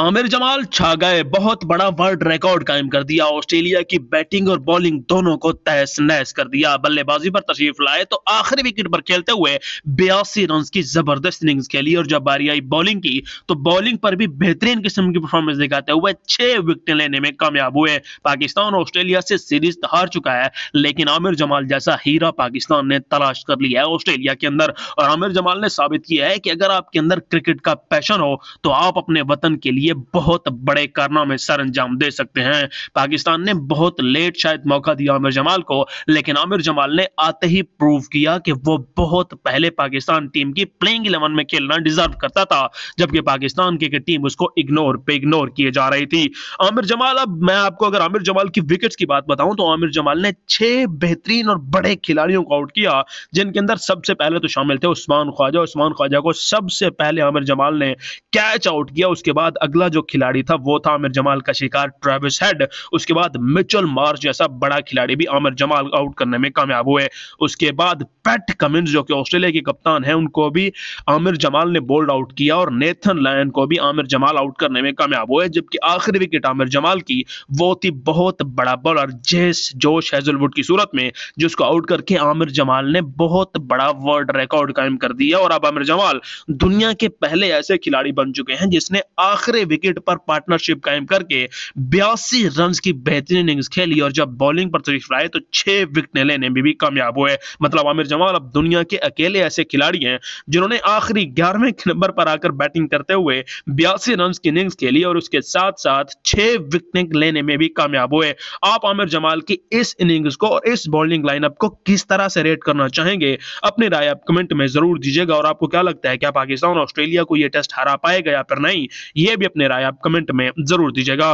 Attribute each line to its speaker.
Speaker 1: आमिर जमाल छा गए बहुत बड़ा वर्ल्ड रिकॉर्ड कायम कर दिया ऑस्ट्रेलिया की बैटिंग और बॉलिंग दोनों को तहस नहस कर दिया बल्लेबाजी पर तशरीफ लाए तो आखिरी विकेट पर खेलते हुए बयासी रन की जबरदस्त इनिंग्स खेली और जब बारी आई बॉलिंग की तो बॉलिंग पर भी बेहतरीन किस्म की परफॉर्मेंस दिखाते हुए छह विकेट लेने में कामयाब हुए पाकिस्तान ऑस्ट्रेलिया से सीरीज हार चुका है लेकिन आमिर जमाल जैसा हीरा पाकिस्तान ने तलाश कर लिया है ऑस्ट्रेलिया के अंदर और आमिर जमाल ने साबित किया है कि अगर आपके अंदर क्रिकेट का पैशन हो तो आप अपने वतन के लिए लिए बहुत बड़े कारनामे सर अंजाम दे सकते हैं पाकिस्तान ने बहुत लेट शायद मौका दिया आमिर जमाल को लेकिन आमिर जमाल ने आते ही प्रूव किया कि वो बहुत पहले पाकिस्तान टीम की प्लेइंग इलेवन में खेलना डिजर्व करता था जबकि पाकिस्तान की टीम उसको इग्नोर पे इग्नोर किए जा रही थी आमिर जमाल अब मैं आपको अगर आमिर जमाल की विकेट्स की बात बताऊं तो आमिर जमाल ने छह बेहतरीन और बड़े खिलाड़ियों को आउट किया जिनके अंदर सबसे पहले तो शामिल थे उस्मान ख्वाजा उस्मान ख्वाजा को सबसे पहले आमिर जमाल ने कैच आउट किया उसके बाद अगला अगला जो खिलाड़ी था वो था आमिर जमाल का शिकार ट्रेविस हेड उसके बाद मिचल मार्च जैसा बड़ा खिलाड़ी भी आमिर जमाल आउट करने में कामयाब हुए उसके बाद पैट कमिंस जो कि ऑस्ट्रेलिया के कप्तान है उनको भी आमिर जमाल ने बोल्ड आउट किया और नेथन लायन को भी आमिर जमाल आउट करने में कामयाब हुए जबकि आखिरी विकेट आमिर जमाल की वो थी बहुत बड़ा बॉलर जेस जोश हेजलवुड की सूरत में जिसको आउट करके आमिर जमाल ने बहुत बड़ा वर्ल्ड रिकॉर्ड कायम कर दिया और अब आमिर जमाल दुनिया के पहले ऐसे खिलाड़ी बन चुके हैं जिसने आखिरी सारे विकेट पर पार्टनरशिप कायम करके बयासी रन की बेहतरीन इनिंग्स खेली और जब बॉलिंग पर तरीफ लाए तो छह विकेटें लेने में भी कामयाब हुए मतलब आमिर जमाल अब दुनिया के अकेले ऐसे खिलाड़ी हैं जिन्होंने आखिरी ग्यारहवें नंबर पर आकर बैटिंग करते हुए बयासी रन की इनिंग्स खेली और उसके साथ साथ छह विकेट लेने में भी कामयाब हुए आप आमिर जमाल की इस इनिंग्स को और इस बॉलिंग लाइनअप को किस तरह से रेट करना चाहेंगे अपनी राय आप कमेंट में जरूर दीजिएगा और आपको क्या लगता है क्या पाकिस्तान ऑस्ट्रेलिया को यह टेस्ट हरा पाएगा या फिर नहीं ये भी अपनी राय आप कमेंट में जरूर दीजिएगा